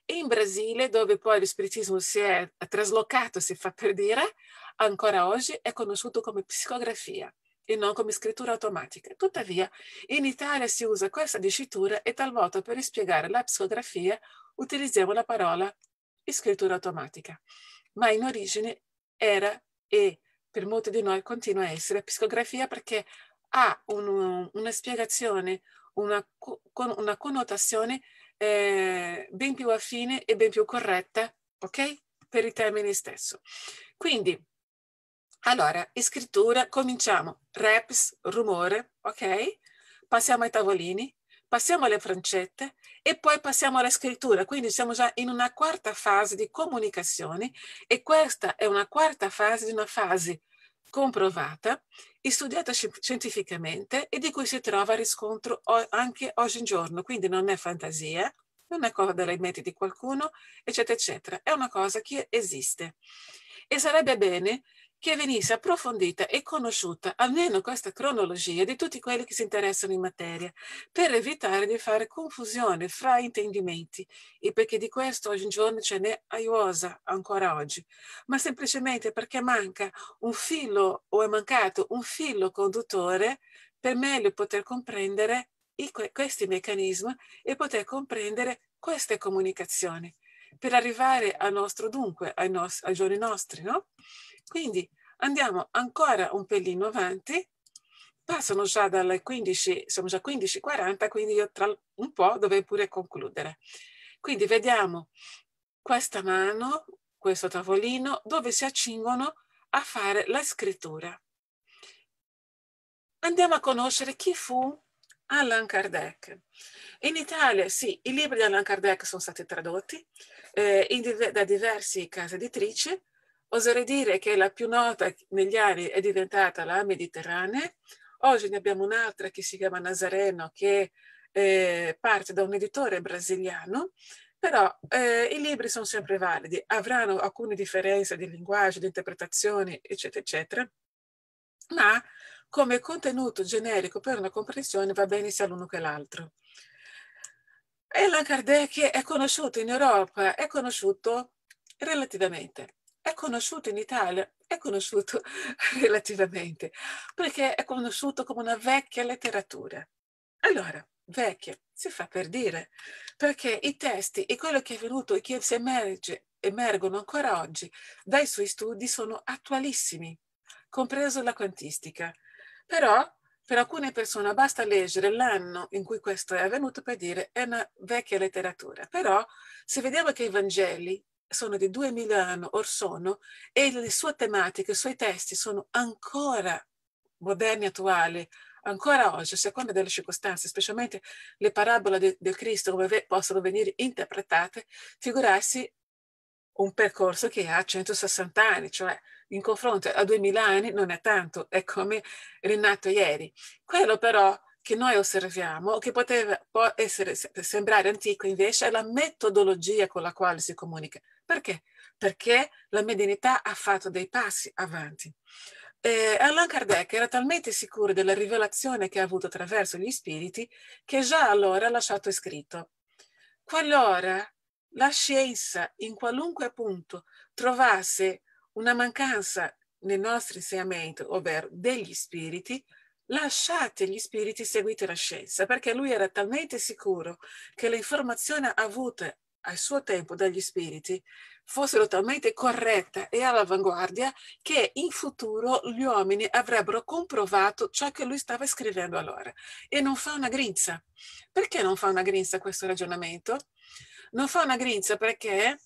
in Brasile, dove poi lo spiritismo si è traslocato, si fa per dire, ancora oggi è conosciuto come psicografia e non come scrittura automatica. Tuttavia, in Italia si usa questa dicitura e talvolta per spiegare la psicografia utilizziamo la parola scrittura automatica, ma in origine era e per molti di noi continua a essere psicografia perché ha un, una spiegazione, una, una connotazione eh, ben più affine e ben più corretta, ok? Per il termine stesso. Quindi, allora, scrittura cominciamo, Raps, rumore, ok? Passiamo ai tavolini, passiamo alle francette e poi passiamo alla scrittura. Quindi siamo già in una quarta fase di comunicazione e questa è una quarta fase di una fase comprovata e studiata scientificamente e di cui si trova riscontro anche oggi in giorno. quindi non è fantasia, non è cosa della menti di qualcuno, eccetera, eccetera, è una cosa che esiste. E sarebbe bene che venisse approfondita e conosciuta almeno questa cronologia di tutti quelli che si interessano in materia, per evitare di fare confusione fra intendimenti, e perché di questo oggigiorno ce n'è aiosa ancora oggi, ma semplicemente perché manca un filo o è mancato un filo conduttore per meglio poter comprendere i, questi meccanismi e poter comprendere queste comunicazioni per arrivare al nostro dunque, ai, nos- ai giorni nostri, no? Quindi andiamo ancora un pelino avanti, passano già dalle 15, siamo già 15.40, quindi io tra un po' dovrei pure concludere. Quindi vediamo questa mano, questo tavolino, dove si accingono a fare la scrittura. Andiamo a conoscere chi fu Allan Kardec. In Italia, sì, i libri di Allan Kardec sono stati tradotti eh, in, da diverse case editrici. Oserei dire che la più nota negli anni è diventata la Mediterranea. Oggi ne abbiamo un'altra che si chiama Nazareno, che eh, parte da un editore brasiliano però eh, i libri sono sempre validi, avranno alcune differenze di linguaggio, di interpretazioni, eccetera, eccetera, ma come contenuto generico per una comprensione va bene sia l'uno che l'altro. Allan Kardec è conosciuto in Europa, è conosciuto relativamente, è conosciuto in Italia, è conosciuto (laughs) relativamente, perché è conosciuto come una vecchia letteratura. Allora, vecchia, si fa per dire, perché i testi e quello che è venuto e che si emerge, emergono ancora oggi dai suoi studi sono attualissimi, compreso la quantistica. Però per alcune persone basta leggere l'anno in cui questo è avvenuto per dire è una vecchia letteratura. Però se vediamo che i Vangeli sono di 2000 anni or sono e le sue tematiche, i suoi testi sono ancora moderni, attuali, ancora oggi, a seconda delle circostanze, specialmente le parabole del Cristo come ve, possono venire interpretate, figurarsi un percorso che ha 160 anni, cioè in confronto a 2000 anni non è tanto, è come rinato ieri. Quello però che noi osserviamo, che poteva, può essere, sembrare antico invece, è la metodologia con la quale si comunica. Perché? Perché la medianità ha fatto dei passi avanti. Eh, Allan Kardec era talmente sicuro della rivelazione che ha avuto attraverso gli spiriti che già allora ha lasciato scritto. Qualora la scienza in qualunque punto trovasse una mancanza nel nostro insegnamento, ovvero degli spiriti, lasciate gli spiriti, seguite la scienza, perché lui era talmente sicuro che le informazioni avute al suo tempo dagli spiriti fossero talmente corrette e all'avanguardia che in futuro gli uomini avrebbero comprovato ciò che lui stava scrivendo allora. E non fa una grinza. Perché non fa una grinza questo ragionamento? Non fa una grinza perché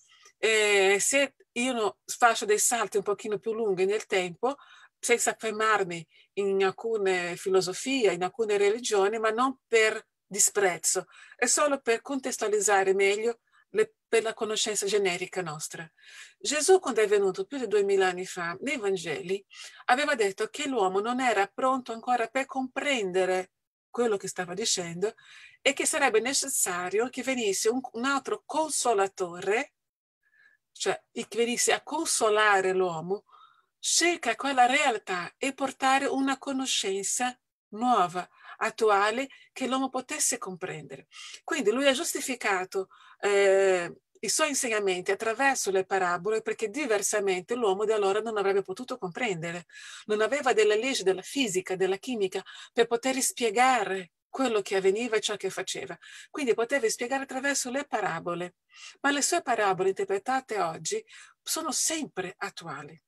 eh, se io faccio dei salti un pochino più lunghi nel tempo, senza fermarmi in alcune filosofie, in alcune religioni, ma non per disprezzo, è solo per contestualizzare meglio le, per la conoscenza generica nostra. Gesù, quando è venuto più di duemila anni fa nei Vangeli, aveva detto che l'uomo non era pronto ancora per comprendere quello che stava dicendo e che sarebbe necessario che venisse un, un altro consolatore cioè che venisse a consolare l'uomo, cerca quella realtà e portare una conoscenza nuova, attuale, che l'uomo potesse comprendere. Quindi lui ha giustificato eh, i suoi insegnamenti attraverso le parabole perché diversamente l'uomo di allora non avrebbe potuto comprendere, non aveva delle leggi della fisica, della chimica per poter spiegare quello che avveniva e ciò che faceva. Quindi poteva spiegare attraverso le parabole, ma le sue parabole interpretate oggi sono sempre attuali.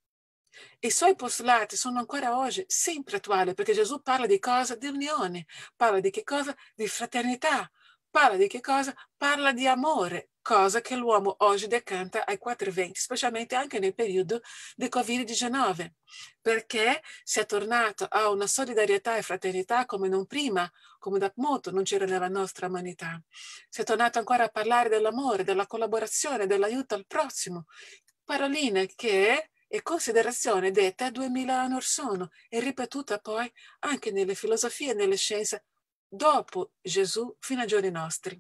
I suoi postulati sono ancora oggi sempre attuali perché Gesù parla di cosa? Di unione, parla di che cosa? Di fraternità, Parla di che cosa? Parla di amore, cosa che l'uomo oggi decanta ai 420, specialmente anche nel periodo del Covid-19, perché si è tornato a una solidarietà e fraternità come non prima, come da molto non c'era nella nostra umanità. Si è tornato ancora a parlare dell'amore, della collaborazione, dell'aiuto al prossimo, paroline che e considerazione detta 2000 anni or sono e ripetuta poi anche nelle filosofie e nelle scienze dopo Gesù fino ai giorni nostri.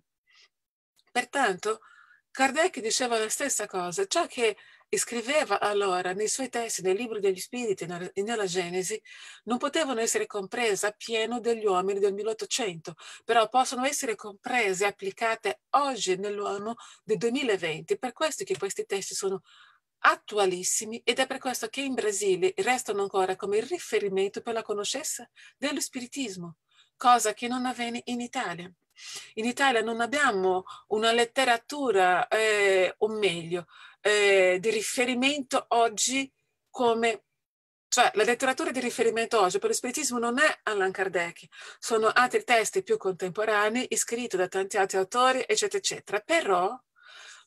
Pertanto, Kardec diceva la stessa cosa, ciò che scriveva allora nei suoi testi, nel libro degli spiriti e nella Genesi, non potevano essere comprese appieno dagli uomini del 1800, però possono essere comprese e applicate oggi nell'uomo del 2020. Per questo che questi testi sono attualissimi ed è per questo che in Brasile restano ancora come riferimento per la conoscenza dello spiritismo cosa che non avviene in Italia. In Italia non abbiamo una letteratura, eh, o meglio, eh, di riferimento oggi come cioè, la letteratura di riferimento oggi per lo spiritismo non è Allan Kardec, sono altri testi più contemporanei scritti da tanti altri autori, eccetera, eccetera. Però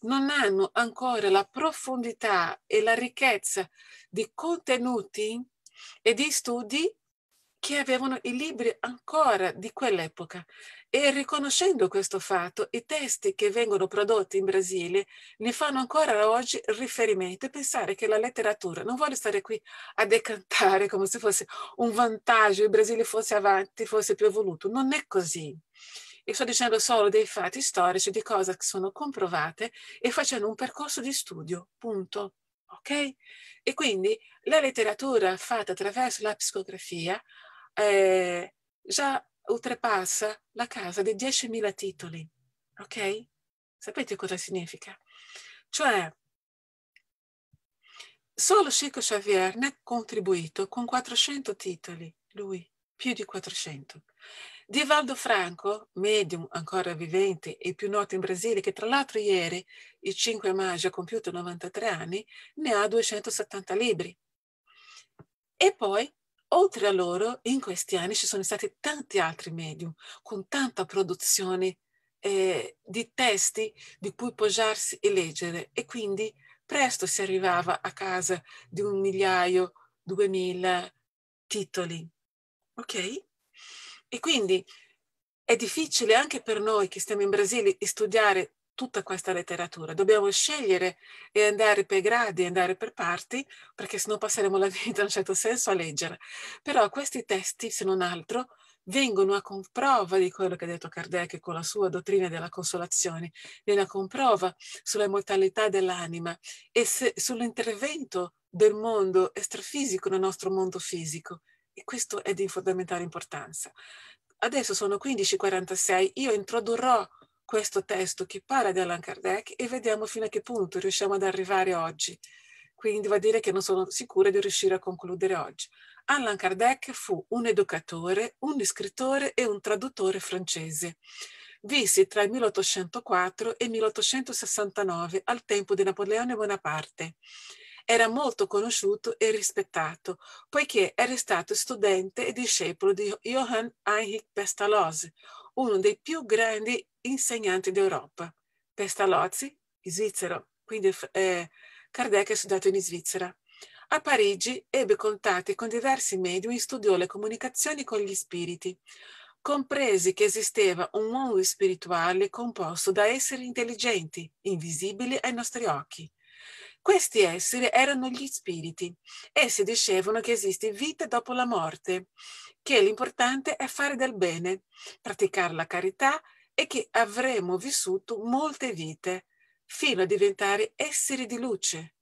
non hanno ancora la profondità e la ricchezza di contenuti e di studi che avevano i libri ancora di quell'epoca e riconoscendo questo fatto i testi che vengono prodotti in Brasile ne fanno ancora oggi riferimento e pensare che la letteratura, non voglio stare qui a decantare come se fosse un vantaggio, il Brasile fosse avanti, fosse più evoluto, non è così. Io sto dicendo solo dei fatti storici, di cose che sono comprovate e facendo un percorso di studio, punto. Ok? E quindi la letteratura fatta attraverso la psicografia eh, già oltrepassa la casa dei 10.000 titoli, ok? Sapete cosa significa? Cioè, solo Chico Xavier ne ha contribuito con 400 titoli, lui, più di 400. Di Valdo Franco, medium ancora vivente e più noto in Brasile, che tra l'altro ieri, il 5 maggio, ha compiuto 93 anni, ne ha 270 libri. E poi Oltre a loro, in questi anni ci sono stati tanti altri medium con tanta produzione eh, di testi di cui poggiarsi e leggere e quindi presto si arrivava a casa di un migliaio, duemila titoli. Ok? E quindi è difficile anche per noi che stiamo in Brasile studiare tutta questa letteratura. Dobbiamo scegliere e andare per gradi, andare per parti, perché sennò passeremo la vita in un certo senso a leggere. Però questi testi, se non altro, vengono a comprova di quello che ha detto Kardec con la sua dottrina della consolazione, viene a comprova sulla mortalità dell'anima e se, sull'intervento del mondo estrafisico nel nostro mondo fisico. E questo è di fondamentale importanza. Adesso sono 15.46, io introdurrò questo testo che parla di Allan Kardec e vediamo fino a che punto riusciamo ad arrivare oggi. Quindi va a dire che non sono sicura di riuscire a concludere oggi. Allan Kardec fu un educatore, un scrittore e un traduttore francese. Visse tra il 1804 e il 1869, al tempo di Napoleone Bonaparte. Era molto conosciuto e rispettato, poiché era stato studente e discepolo di Johann Heinrich Pestalozzi, uno dei più grandi insegnanti d'Europa. Pestalozzi, svizzero, quindi eh, Kardec è studiato in Svizzera. A Parigi ebbe contatti con diversi medium e studiò le comunicazioni con gli spiriti. Compresi che esisteva un mondo spirituale composto da esseri intelligenti, invisibili ai nostri occhi. Questi esseri erano gli spiriti. Essi dicevano che esiste vita dopo la morte, che l'importante è fare del bene, praticare la carità e che avremo vissuto molte vite fino a diventare esseri di luce.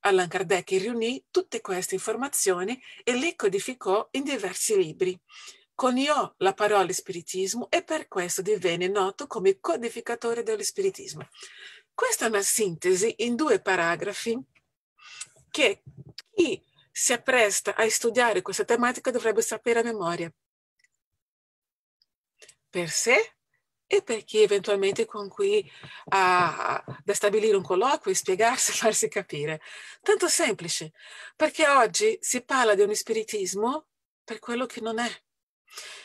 Allan Kardec riunì tutte queste informazioni e le codificò in diversi libri. Coniò la parola spiritismo e per questo divenne noto come codificatore dello spiritismo. Questa è una sintesi in due paragrafi che chi si appresta a studiare questa tematica dovrebbe sapere a memoria. Per sé e per chi eventualmente con cui ha da stabilire un colloquio e spiegarsi, (laughs) farsi capire. Tanto semplice, perché oggi si parla di un spiritismo per quello che non è.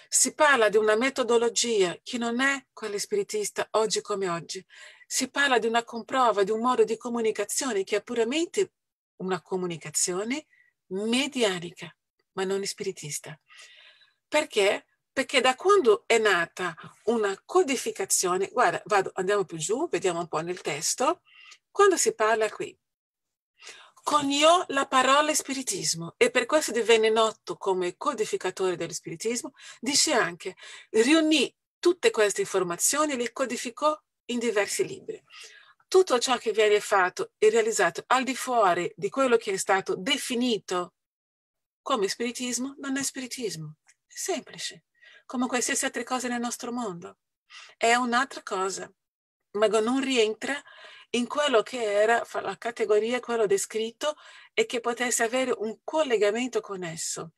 Si parla di una metodologia che non è quella spiritista oggi come oggi. Si parla di una comprova, di un modo di comunicazione che è puramente una comunicazione medianica, ma non spiritista. Perché? perché da quando è nata una codificazione, guarda, vado, andiamo più giù, vediamo un po' nel testo, quando si parla qui, coniò la parola spiritismo e per questo divenne noto come codificatore dello spiritismo, dice anche, riunì tutte queste informazioni e le codificò in diversi libri. Tutto ciò che viene fatto e realizzato al di fuori di quello che è stato definito come spiritismo non è spiritismo, è semplice come qualsiasi altra cosa nel nostro mondo. È un'altra cosa, ma non rientra in quello che era la categoria, quello descritto e che potesse avere un collegamento con esso.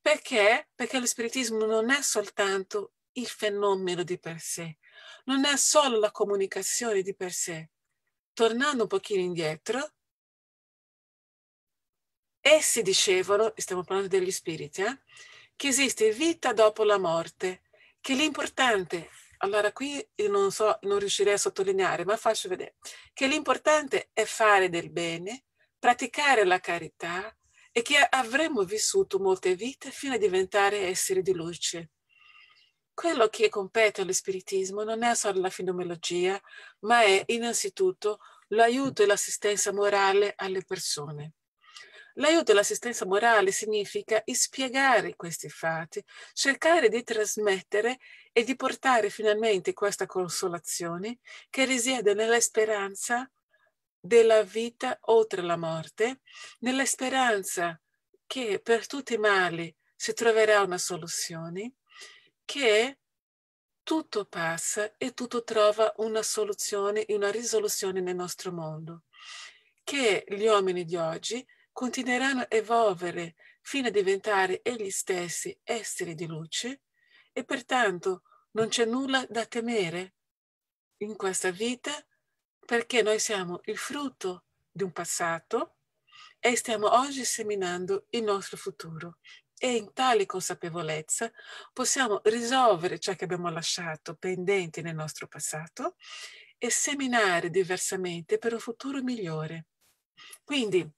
Perché? Perché lo spiritismo non è soltanto il fenomeno di per sé, non è solo la comunicazione di per sé. Tornando un pochino indietro, essi dicevano, stiamo parlando degli spiriti, eh? che esiste vita dopo la morte, che l'importante, allora qui non so, non riuscirei a sottolineare, ma faccio vedere, che l'importante è fare del bene, praticare la carità e che avremmo vissuto molte vite fino a diventare esseri di luce. Quello che compete allo spiritismo non è solo la fenomenologia, ma è innanzitutto l'aiuto e l'assistenza morale alle persone. L'aiuto e l'assistenza morale significa spiegare questi fatti, cercare di trasmettere e di portare finalmente questa consolazione che risiede nella speranza della vita oltre la morte, nella speranza che per tutti i mali si troverà una soluzione, che tutto passa e tutto trova una soluzione e una risoluzione nel nostro mondo, che gli uomini di oggi continueranno a evolvere fino a diventare egli stessi esseri di luce e pertanto non c'è nulla da temere in questa vita perché noi siamo il frutto di un passato e stiamo oggi seminando il nostro futuro e in tale consapevolezza possiamo risolvere ciò che abbiamo lasciato pendente nel nostro passato e seminare diversamente per un futuro migliore. Quindi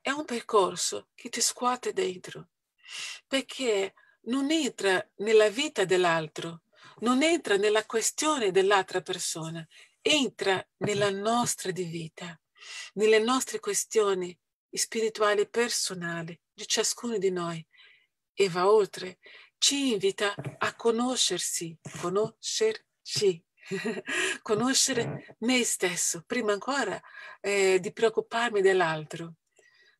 è un percorso che ti scuote dentro, perché non entra nella vita dell'altro, non entra nella questione dell'altra persona, entra nella nostra di vita, nelle nostre questioni spirituali e personali di ciascuno di noi e va oltre, ci invita a conoscersi, conoscerci, (laughs) conoscere me stesso, prima ancora eh, di preoccuparmi dell'altro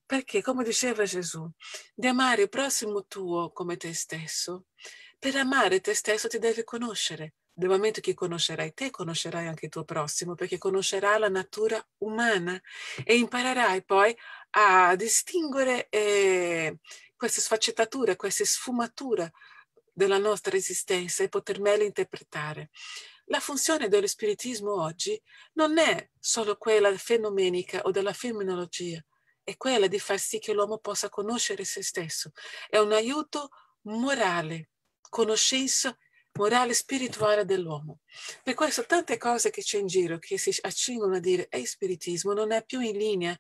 perché, come diceva Gesù, di amare il prossimo tuo come te stesso, per amare te stesso ti devi conoscere. Nel momento che conoscerai te, conoscerai anche il tuo prossimo, perché conoscerai la natura umana e imparerai poi a distinguere eh, queste sfaccettature, queste sfumature della nostra esistenza e poter meglio interpretare. La funzione dello spiritismo oggi non è solo quella fenomenica o della femminologia, è quella di far sì che l'uomo possa conoscere se stesso. È un aiuto morale, conoscenza morale spirituale dell'uomo. Per questo tante cose che c'è in giro, che si accingono a dire è eh, spiritismo, non è più in linea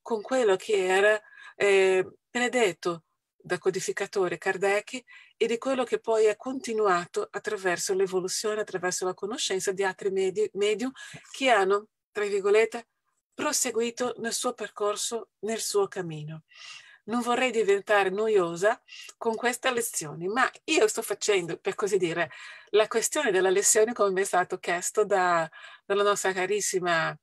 con quello che era eh, predetto dal codificatore Kardec e di quello che poi è continuato attraverso l'evoluzione, attraverso la conoscenza di altri medi- medium che hanno, tra virgolette, proseguito nel suo percorso, nel suo cammino. Non vorrei diventare noiosa con questa lezione, ma io sto facendo, per così dire, la questione della lezione come mi è stato chiesto da, dalla nostra carissima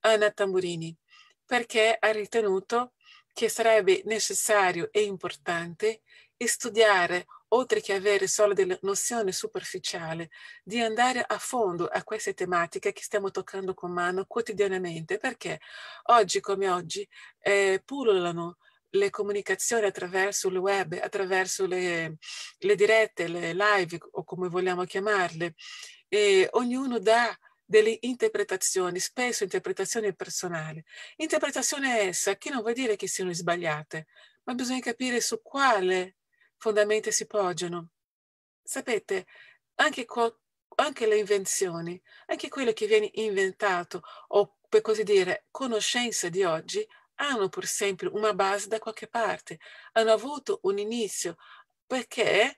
Anna Tamburini, perché ha ritenuto che sarebbe necessario e importante studiare oltre che avere solo delle nozioni superficiali, di andare a fondo a queste tematiche che stiamo toccando con mano quotidianamente, perché oggi come oggi eh, pullulano le comunicazioni attraverso il web, attraverso le, le dirette, le live o come vogliamo chiamarle, e ognuno dà delle interpretazioni, spesso interpretazioni personali. Interpretazione essa che non vuol dire che siano sbagliate, ma bisogna capire su quale fondamente si poggiano. Sapete, anche, co- anche le invenzioni, anche quello che viene inventato o per così dire conoscenza di oggi, hanno pur sempre una base da qualche parte, hanno avuto un inizio, perché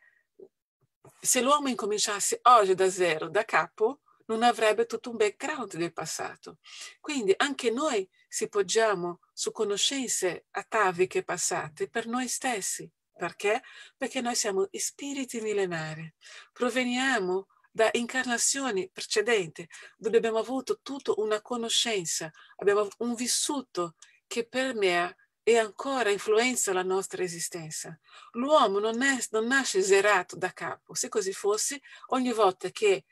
se l'uomo incominciasse oggi da zero, da capo, non avrebbe tutto un background del passato. Quindi anche noi si poggiamo su conoscenze ataviche passate per noi stessi. Perché? Perché noi siamo spiriti millenari, proveniamo da incarnazioni precedenti dove abbiamo avuto tutta una conoscenza, abbiamo un vissuto che permea e ancora influenza la nostra esistenza. L'uomo non, è, non nasce zerato da capo, se così fosse, ogni volta che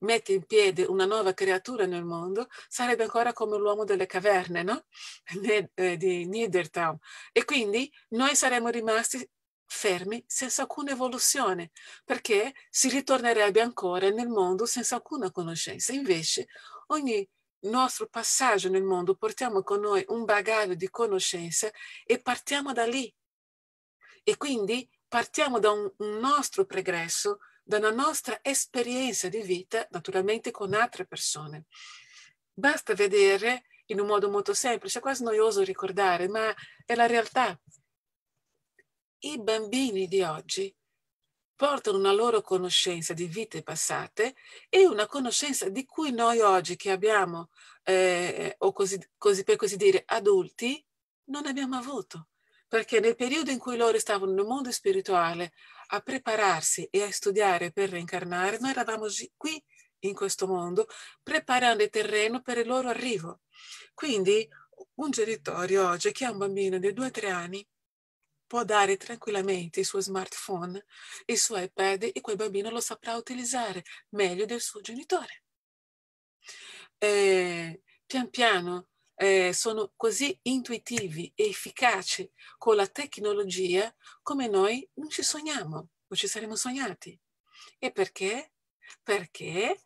mette in piedi una nuova creatura nel mondo, sarebbe ancora come l'uomo delle caverne, no? (laughs) Eh, di Niedertown. E quindi noi saremmo rimasti fermi senza alcuna evoluzione, perché si ritornerebbe ancora nel mondo senza alcuna conoscenza. Invece, ogni nostro passaggio nel mondo portiamo con noi un bagaglio di conoscenza e partiamo da lì. E quindi partiamo da un, un nostro pregresso, dalla nostra esperienza di vita, naturalmente con altre persone. Basta vedere in un modo molto semplice, quasi noioso ricordare, ma è la realtà i bambini di oggi portano una loro conoscenza di vite passate e una conoscenza di cui noi oggi che abbiamo, eh, o così, così, per così dire, adulti, non abbiamo avuto. Perché nel periodo in cui loro stavano nel mondo spirituale a prepararsi e a studiare per reincarnare, noi eravamo qui in questo mondo preparando il terreno per il loro arrivo. Quindi un genitore oggi che ha un bambino di 2-3 anni può dare tranquillamente il suo smartphone, il suo iPad e quel bambino lo saprà utilizzare meglio del suo genitore. Eh, pian piano eh, sono così intuitivi e efficaci con la tecnologia come noi non ci sogniamo, non ci saremmo sognati. E perché? Perché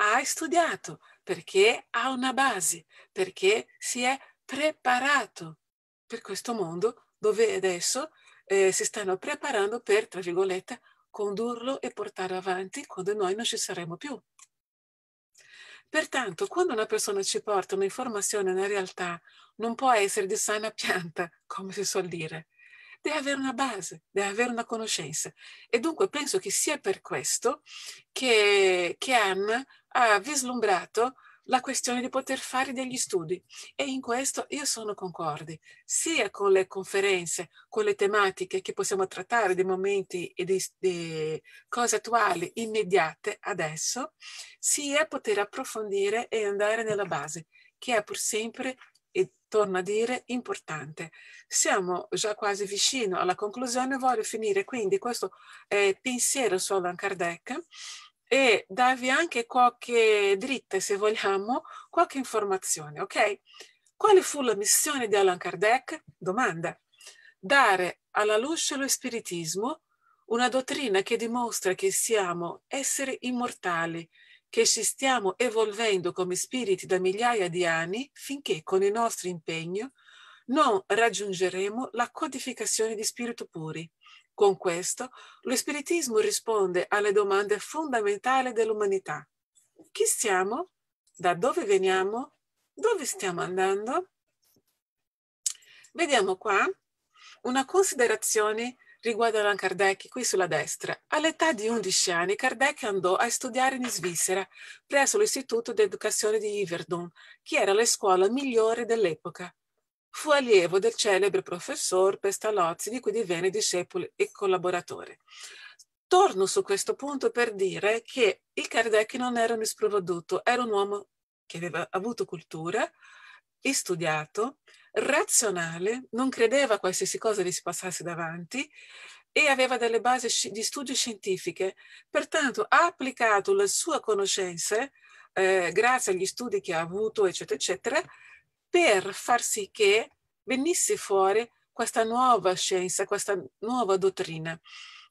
ha studiato, perché ha una base, perché si è preparato per questo mondo dove adesso eh, si stanno preparando per, tra virgolette, condurlo e portarlo avanti quando noi non ci saremo più. Pertanto, quando una persona ci porta un'informazione una realtà, non può essere di sana pianta, come si suol dire. Deve avere una base, deve avere una conoscenza. E dunque penso che sia per questo che, che Anne ha vislumbrato la questione di poter fare degli studi e in questo io sono concordi, sia con le conferenze, con le tematiche che possiamo trattare dei momenti e di, di cose attuali immediate adesso, sia poter approfondire e andare nella base, che è pur sempre e torno a dire importante. Siamo già quasi vicino alla conclusione, voglio finire quindi questo eh, pensiero su Allan Kardec e darvi anche qualche dritta, se vogliamo, qualche informazione, ok? Quale fu la missione di Allan Kardec? Domanda. Dare alla luce lo spiritismo, una dottrina che dimostra che siamo esseri immortali, che ci stiamo evolvendo come spiriti da migliaia di anni finché con il nostro impegno non raggiungeremo la codificazione di spirito puri. Con questo, lo spiritismo risponde alle domande fondamentali dell'umanità. Chi siamo? Da dove veniamo? Dove stiamo andando? Vediamo qua una considerazione riguardo Allan Kardec, qui sulla destra. All'età di 11 anni Kardec andò a studiare in Svizzera presso l'Istituto di Educazione di Yverdon, che era la scuola migliore dell'epoca fu allievo del celebre professor Pestalozzi, di cui divenne discepolo e collaboratore. Torno su questo punto per dire che il Kardec non era un sprovveduto, era un uomo che aveva avuto cultura, studiato, razionale, non credeva a qualsiasi cosa gli si passasse davanti e aveva delle basi di studio scientifiche. Pertanto ha applicato le sue conoscenze, eh, grazie agli studi che ha avuto, eccetera, eccetera, per far sì che venisse fuori questa nuova scienza, questa nuova dottrina.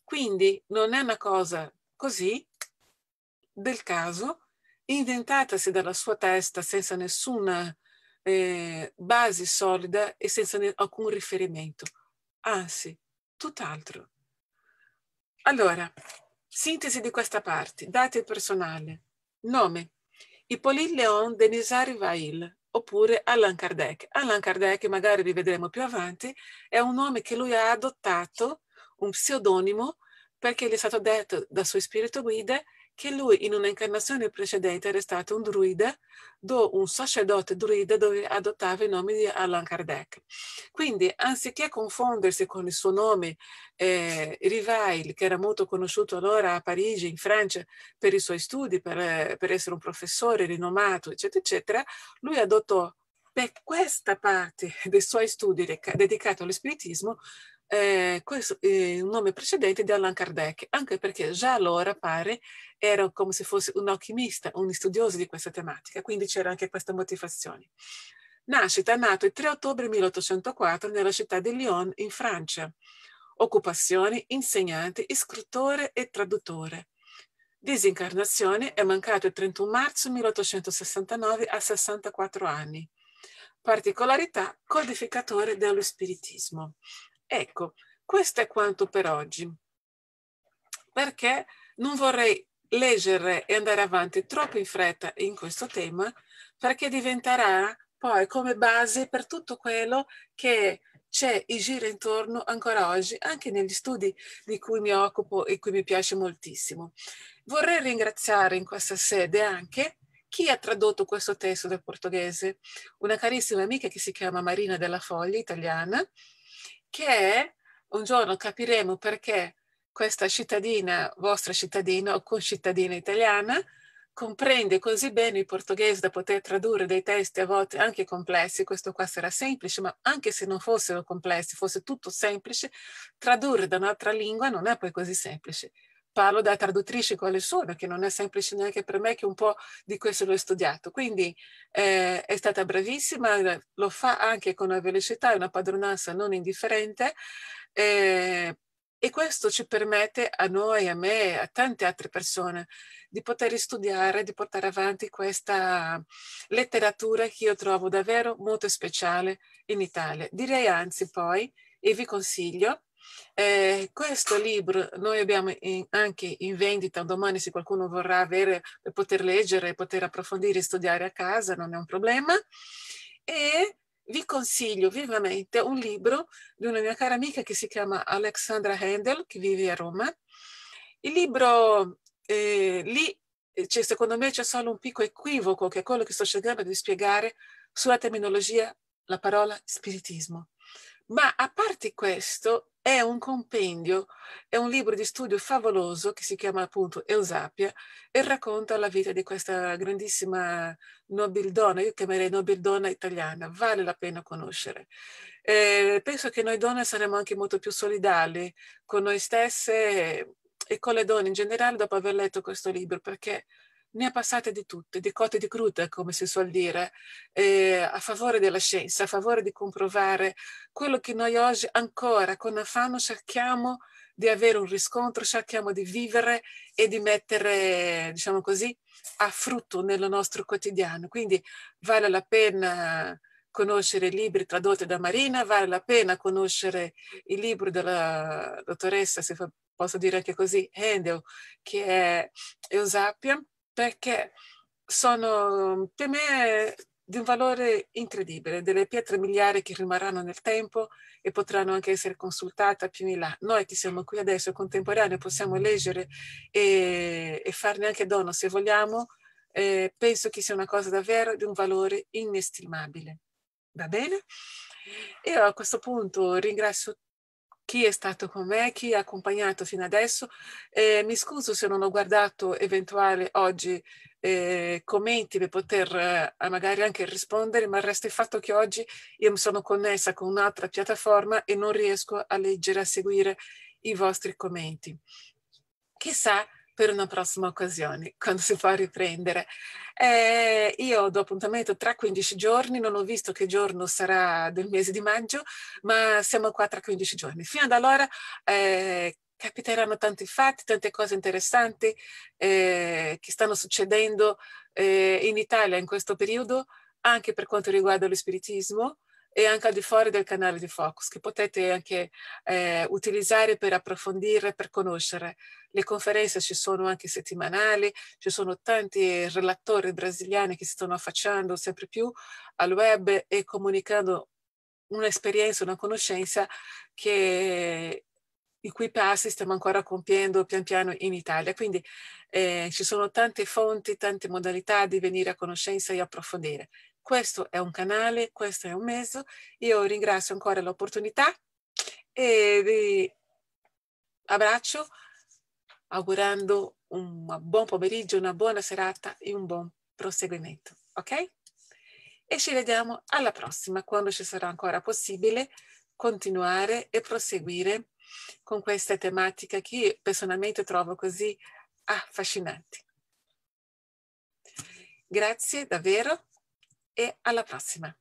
Quindi non è una cosa così del caso, inventatasi dalla sua testa senza nessuna eh, base solida e senza alcun riferimento. Anzi, tutt'altro. Allora, sintesi di questa parte, date personali. Nome, Hippolyte Leon Denisar Vail, oppure Allan Kardec. Allan Kardec, magari vi vedremo più avanti, è un nome che lui ha adottato, un pseudonimo, perché gli è stato detto da suo spirito guida che lui in una incarnazione precedente era stato un druide, do un sacerdote druide dove adottava il nome di Allan Kardec. Quindi, anziché confondersi con il suo nome eh, Rivail, che era molto conosciuto allora a Parigi, in Francia, per i suoi studi, per, per essere un professore rinomato, eccetera, eccetera, lui adottò per questa parte dei suoi studi dedicata all'espiritismo eh, questo, eh, un nome precedente di Allan Kardec, anche perché già allora pare era come se fosse un alchimista, un studioso di questa tematica, quindi c'era anche questa motivazione. Nascita, nato il 3 ottobre 1804 nella città di Lyon, in Francia. Occupazione, insegnante, iscrittore e traduttore. Disincarnazione, è mancato il 31 marzo 1869 a 64 anni. Particolarità, codificatore dello spiritismo. Ecco, questo è quanto per oggi, perché non vorrei leggere e andare avanti troppo in fretta in questo tema, perché diventerà poi come base per tutto quello che c'è e gira intorno ancora oggi, anche negli studi di cui mi occupo e cui mi piace moltissimo. Vorrei ringraziare in questa sede anche chi ha tradotto questo testo del portoghese, una carissima amica che si chiama Marina della Foglia, italiana, che un giorno capiremo perché questa cittadina, vostra cittadina o concittadina italiana, comprende così bene il portoghese da poter tradurre dei testi a volte anche complessi, questo qua sarà semplice, ma anche se non fossero complessi, fosse tutto semplice, tradurre da un'altra lingua non è poi così semplice parlo da traduttrice quale sono, che non è semplice neanche per me che un po' di questo l'ho studiato. Quindi eh, è stata bravissima, eh, lo fa anche con una velocità e una padronanza non indifferente. Eh, e questo ci permette a noi, a me, e a tante altre persone di poter studiare, di portare avanti questa letteratura che io trovo davvero molto speciale in Italia. Direi anzi poi, e vi consiglio, eh, questo libro noi abbiamo in, anche in vendita domani se qualcuno vorrà avere, poter leggere, poter approfondire e studiare a casa, non è un problema. E vi consiglio vivamente un libro di una mia cara amica che si chiama Alexandra Handel, che vive a Roma. Il libro eh, lì, cioè, secondo me, c'è solo un piccolo equivoco, che è quello che sto cercando di spiegare sulla terminologia, la parola spiritismo. Ma a parte questo, è un compendio, è un libro di studio favoloso che si chiama appunto Eusapia e racconta la vita di questa grandissima nobildonna, io chiamerei nobildonna italiana, vale la pena conoscere. Eh, penso che noi donne saremo anche molto più solidali con noi stesse e con le donne in generale dopo aver letto questo libro, perché ne ha passate di tutte, di cotte e di crude, come si suol dire, eh, a favore della scienza, a favore di comprovare quello che noi oggi ancora con affanno cerchiamo di avere un riscontro, cerchiamo di vivere e di mettere, diciamo così, a frutto nel nostro quotidiano. Quindi vale la pena conoscere i libri tradotti da Marina, vale la pena conoscere i libri della dottoressa, se posso dire anche così, Handel, che è Eusapia, perché sono per me di un valore incredibile, delle pietre miliari che rimarranno nel tempo e potranno anche essere consultate più in là. Noi che siamo qui adesso contemporanei possiamo leggere e, e farne anche dono se vogliamo, eh, penso che sia una cosa davvero di un valore inestimabile. Va bene? Io a questo punto ringrazio chi è stato con me, chi ha accompagnato fino adesso. Eh, mi scuso se non ho guardato eventuali oggi eh, commenti per poter eh, magari anche rispondere, ma resta il fatto che oggi io mi sono connessa con un'altra piattaforma e non riesco a leggere, a seguire i vostri commenti. Chissà per una prossima occasione, (laughs) quando si può riprendere. Eh, io do appuntamento tra 15 giorni, non ho visto che giorno sarà del mese di maggio, ma siamo qua tra 15 giorni. Fino ad allora eh, capiteranno tanti fatti, tante cose interessanti eh, che stanno succedendo eh, in Italia in questo periodo, anche per quanto riguarda lo spiritismo e anche al di fuori del canale di Focus, che potete anche eh, utilizzare per approfondire, per conoscere. Le conferenze ci sono anche settimanali, ci sono tanti relatori brasiliani che si stanno affacciando sempre più al web e comunicando un'esperienza, una conoscenza che i cui passi stiamo ancora compiendo pian piano in Italia. Quindi eh, ci sono tante fonti, tante modalità di venire a conoscenza e approfondire questo è un canale, questo è un mezzo. Io ringrazio ancora l'opportunità e vi abbraccio augurando un buon pomeriggio, una buona serata e un buon proseguimento, ok? E ci vediamo alla prossima, quando ci sarà ancora possibile continuare e proseguire con questa tematica che io personalmente trovo così affascinante. Grazie davvero e alla prossima.